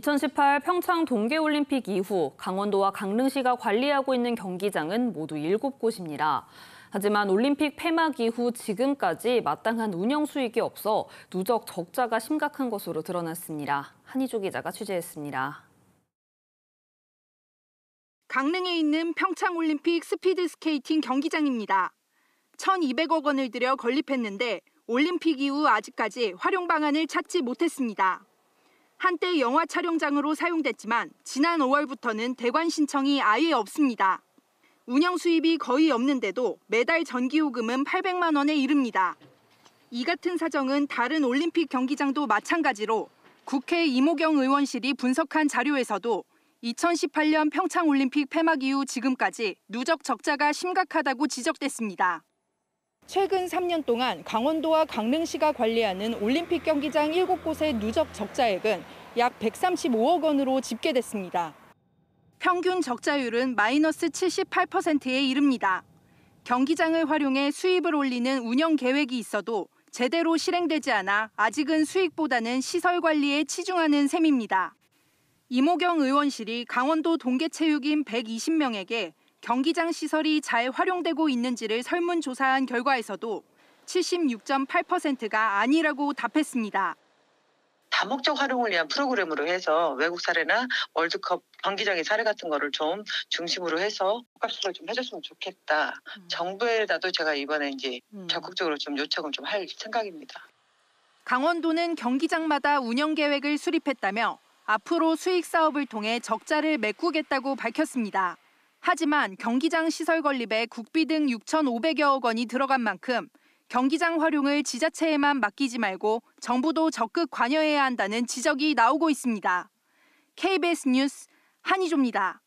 2018 평창 동계올림픽 이후 강원도와 강릉시가 관리하고 있는 경기장은 모두 7곳입니다. 하지만 올림픽 폐막 이후 지금까지 마땅한 운영 수익이 없어 누적 적자가 심각한 것으로 드러났습니다. 한희조 기자가 취재했습니다. 강릉에 있는 평창올림픽 스피드스케이팅 경기장입니다. 1,200억 원을 들여 건립했는데 올림픽 이후 아직까지 활용 방안을 찾지 못했습니다. 한때 영화 촬영장으로 사용됐지만 지난 5월부터는 대관 신청이 아예 없습니다. 운영 수입이 거의 없는데도 매달 전기요금은 800만 원에 이릅니다. 이 같은 사정은 다른 올림픽 경기장도 마찬가지로 국회 이모경 의원실이 분석한 자료에서도 2018년 평창올림픽 폐막 이후 지금까지 누적 적자가 심각하다고 지적됐습니다. 최근 3년 동안 강원도와 강릉시가 관리하는 올림픽 경기장 7곳의 누적 적자액은 약 135억 원으로 집계됐습니다. 평균 적자율은 마이너스 78%에 이릅니다. 경기장을 활용해 수입을 올리는 운영 계획이 있어도 제대로 실행되지 않아 아직은 수익보다는 시설 관리에 치중하는 셈입니다. 이모경 의원실이 강원도 동계체육인 120명에게 경기장 시설이 잘 활용되고 있는지를 설문조사한 결과에서도 76.8%가 아니라고 답했습니다. 다목적 활용을 위한 프로그램으로 해서 외국 사례나 월드컵 경기장의 사례 같은 거를 좀 중심으로 해서 값을 좀 해줬으면 좋겠다. 음. 정부에다도 제가 이번에 이제 음. 적극적으로 좀 요청을 좀 할 생각입니다. 강원도는 경기장마다 운영 계획을 수립했다며 앞으로 수익 사업을 통해 적자를 메꾸겠다고 밝혔습니다. 하지만 경기장 시설 건립에 국비 등 6,500여억 원이 들어간 만큼 경기장 활용을 지자체에만 맡기지 말고 정부도 적극 관여해야 한다는 지적이 나오고 있습니다. KBS 뉴스 한희조입니다.